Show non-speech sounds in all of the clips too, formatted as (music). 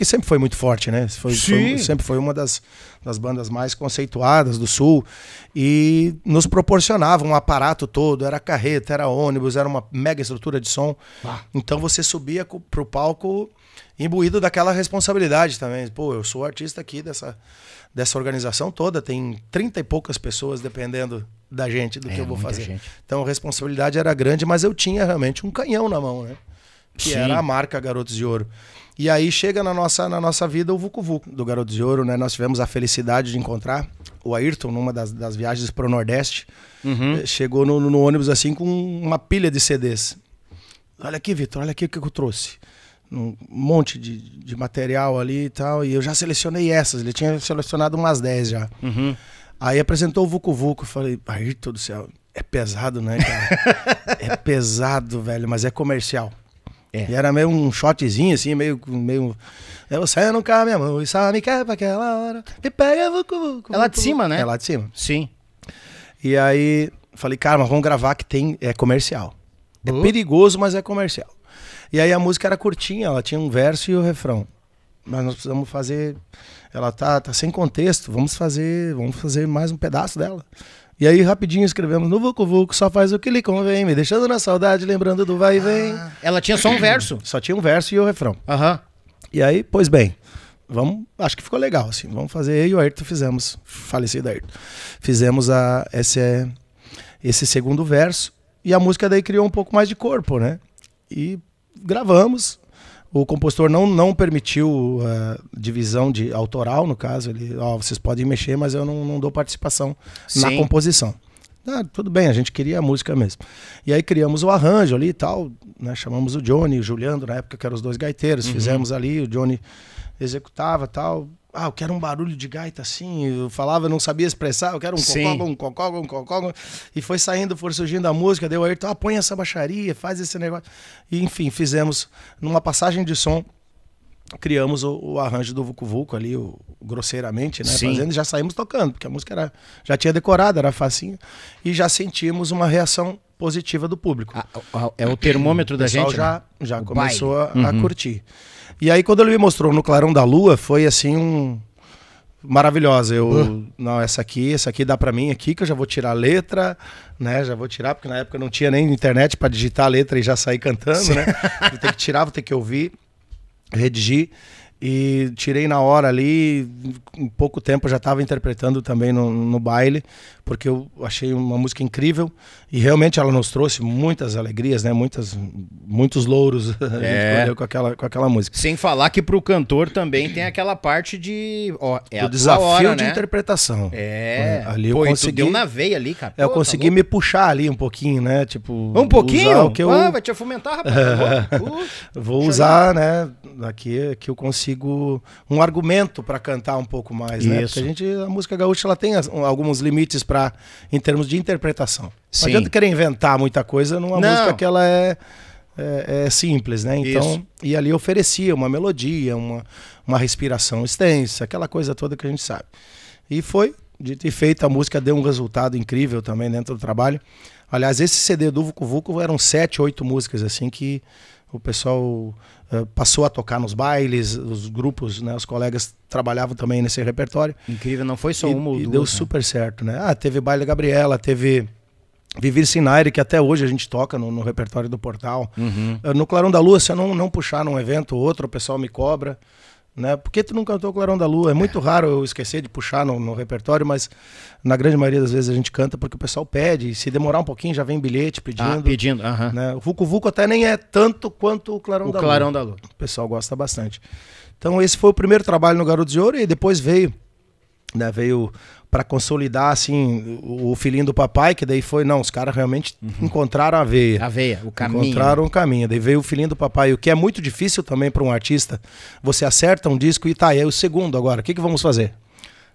porque sempre foi muito forte, né? Foi, foi, sempre foi uma das, das bandas mais conceituadas do Sul e nos proporcionava um aparato todo, era carreta, era ônibus, era uma mega estrutura de som. Ah. Então você subia pro palco imbuído daquela responsabilidade também. Pô, eu sou artista aqui dessa, dessa organização toda, tem 30 e poucas pessoas dependendo da gente, do é, que eu vou fazer. Gente. Então a responsabilidade era grande, mas eu tinha realmente um canhão na mão, né? que Sim. era a marca Garotos de Ouro. E aí chega na nossa, na nossa vida o Vucu Vucu do Garotos de Ouro, né? Nós tivemos a felicidade de encontrar o Ayrton numa das, das viagens pro Nordeste. Uhum. Eh, chegou no, no, ônibus assim com uma pilha de CDs. Olha aqui, Vitor, olha aqui o que eu trouxe. Um monte de, de material ali e tal. E eu já selecionei essas. Ele tinha selecionado umas 10 já. Uhum. Aí apresentou o Vucu Vucu. Falei, Ayrton do céu, é pesado, né, cara? (laughs) é pesado, velho, mas é comercial. É. E era meio um shotzinho, assim, meio. meio eu saio no carro, minha mão, e sabe, me quer pra aquela hora. Me pega, vucu, vucu, É lá de cima, né? É lá de cima. Sim. E aí, falei, cara, mas vamos gravar que tem. É comercial. É perigoso, mas é comercial. E aí a música era curtinha, ela tinha um verso e o um refrão. Mas nós precisamos fazer. Ela tá, tá sem contexto, vamos fazer. Vamos fazer mais um pedaço dela. E aí, rapidinho, escrevemos no Vucu Vucu, só faz o que lhe convém, me deixando na saudade, lembrando do vai e vem. Ah, ela tinha só um verso? Só tinha um verso e o refrão. Aham. Uhum. E aí, pois bem, vamos, acho que ficou legal, assim, vamos fazer, eu e o Ayrton fizemos, falecido Ayrton, fizemos a, esse, é, esse segundo verso, e a música daí criou um pouco mais de corpo, né? E gravamos, o compositor não, não permitiu uh, divisão de autoral, no caso. Ele, ó, oh, vocês podem mexer, mas eu não, não dou participação Sim. na composição. Ah, tudo bem, a gente queria a música mesmo. E aí criamos o arranjo ali e tal, né? Chamamos o Johnny, o Juliano, na época que eram os dois gaiteiros, uhum. fizemos ali, o Johnny executava tal. Ah, eu quero um barulho de gaita assim. Eu falava, não sabia expressar. Eu quero um cocó, um cocó, um cocó. E foi saindo, foi surgindo a música. Deu aí, ah, põe essa baixaria, faz esse negócio. E, enfim, fizemos numa passagem de som. Criamos o, o arranjo do Vucu Vucu ali, o, grosseiramente, né? Sim. Fazendo, já saímos tocando, porque a música era, já tinha decorado, era facinho. E já sentimos uma reação positiva do público. A, ah, a, é o termômetro da o gente. já, né? já o começou a, uhum. curtir. E aí, quando ele me mostrou no Clarão da Lua, foi assim um. Maravilhosa. Eu. Uh. Não, essa aqui, essa aqui dá para mim aqui, que eu já vou tirar a letra, né? Já vou tirar, porque na época não tinha nem internet para digitar a letra e já sair cantando, Sim. né? vou ter que tirar, vou ter que ouvir, redigir e tirei na hora ali, em pouco tempo já estava interpretando também no, no, baile, porque eu achei uma música incrível e realmente ela nos trouxe muitas alegrias, né? Muitas, muitos louros (laughs) é. com aquela, com aquela música. Sem falar que para o cantor também tem aquela parte de, ó, é o desafio hora, de né? interpretação. É. é ali Pô, eu consegui deu na veia ali, cara. É, Pô, eu tá consegui tá me puxar ali um pouquinho, né? Tipo, um pouquinho? Usar o que eu... Ah, vai te fomentar, rapaz. Tá (laughs) vou usar, né? daqui é que eu consigo um argumento para cantar um pouco mais, Isso. né? Porque a gente a música gaúcha ela tem as, alguns limites para em termos de interpretação. Sim. Não adianta querer inventar muita coisa numa Não. música que ela é é, é, simples, né? Então, Isso. e ali oferecia uma melodia, uma, uma respiração extensa, aquela coisa toda que a gente sabe. E foi, dito e feito, a música deu um resultado incrível também dentro do trabalho. Aliás, esse CD do Vucu Vucu eram sete, oito músicas, assim, que o pessoal uh, passou a tocar nos bailes, os grupos, né, os colegas trabalhavam também nesse repertório. Incrível, não foi só e, uma ou e duas. deu né? super certo, né? Ah, teve baile da Gabriela, teve Vivir Sinaire, que até hoje a gente toca no, no repertório do Portal. Uhum. Uh, no Clarão da Lua, se eu não, não puxar num evento ou outro, o pessoal me cobra né? porque tu não cantou Clarão da Lua? É muito é. raro eu esquecer de puxar no, no, repertório, mas na grande maioria das vezes a gente canta porque o pessoal pede. se demorar um pouquinho, já vem bilhete pedindo. Ah, pedindo, aham. Uh -huh. né? O Vucu Vucu até nem é tanto quanto o Clarão o da Clarão Lua. O Clarão da Lua. O pessoal gosta bastante. Então esse foi o primeiro trabalho no Garoto de Ouro e depois veio né, veio para consolidar assim o, filhinho do papai, que daí foi, não, os caras realmente uhum. encontraram a veia. A veia, o caminho. Encontraram o caminho. Daí veio o filhinho do papai, o que é muito difícil também para um artista. Você acerta um disco e tá, aí é o segundo agora. O que, que vamos fazer?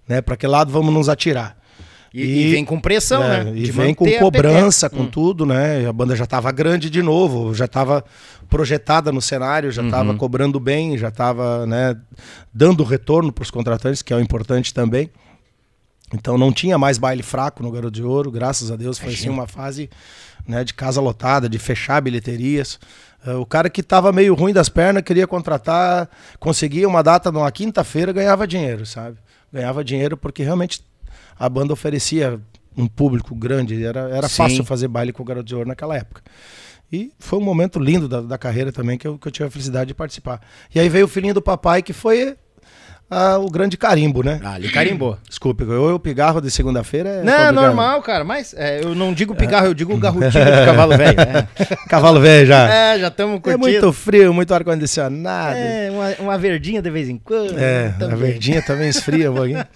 Né, para que lado vamos nos atirar? E, e, e vem com pressão, é, né? E vem com cobrança, com hum. tudo, né? A banda já estava grande de novo, já estava projetada no cenário, já estava uhum. cobrando bem, já estava né, dando retorno para os contratantes, que é o importante também. Então não tinha mais baile fraco no Garoto de Ouro, graças a Deus. Foi assim, uma fase né, de casa lotada, de fechar bilheterias. Uh, o cara que estava meio ruim das pernas queria contratar, conseguia uma data numa quinta-feira, ganhava dinheiro, sabe? Ganhava dinheiro porque realmente a banda oferecia um público grande, era, era fácil fazer baile com o Garoto de Ouro naquela época. E foi um momento lindo da, da carreira também que eu, que eu tive a felicidade de participar. E aí veio o filhinho do papai, que foi ah, o grande carimbo, né? Ah, ele carimbou. Desculpe, eu, eu pigarro de segunda-feira é. Não, é normal, cara, mas é, eu não digo pigarro, eu digo garrotinho de (laughs) cavalo velho. Né? (laughs) Cavalo velho já. É, já estamos é curtindo. É muito frio, muito ar-condicionado. É, uma, uma verdinha de vez em quando. É, também. a verdinha também esfria um pouquinho. (laughs)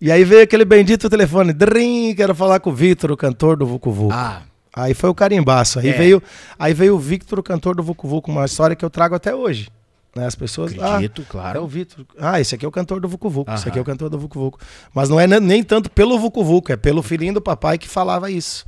E aí veio aquele bendito telefone, drim, quero falar com o Vitor, o cantor do Vucu Vucu. Ah. Aí foi o carimbaço. Aí é. veio, aí veio o Victor, o cantor do Vucu Vucu, uma história que eu trago até hoje. Né? As pessoas. Ah, Acredito, ah, claro. É o Victor. Ah, esse aqui é o cantor do Vucu Vucu. Esse aqui é o cantor do Vucu Vucu. Mas não é nem tanto pelo Vucu Vucu, é pelo filhinho do papai que falava isso.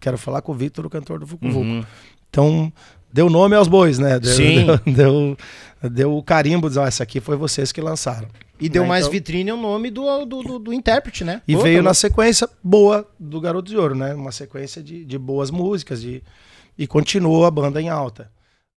Quero falar com o Victor, o cantor do Vucu Vucu. Uhum. Então, deu nome aos bois, né? Deu, Sim. (laughs) Deu, deu, deu o carimbo, diz, ah, esse aqui foi vocês que lançaram. E deu né, mais então... vitrine o nome do, do, do, do intérprete, né? E veio na sequência boa do Garoto de Ouro, né? Uma sequência de, de boas músicas de, e continuou a banda em alta.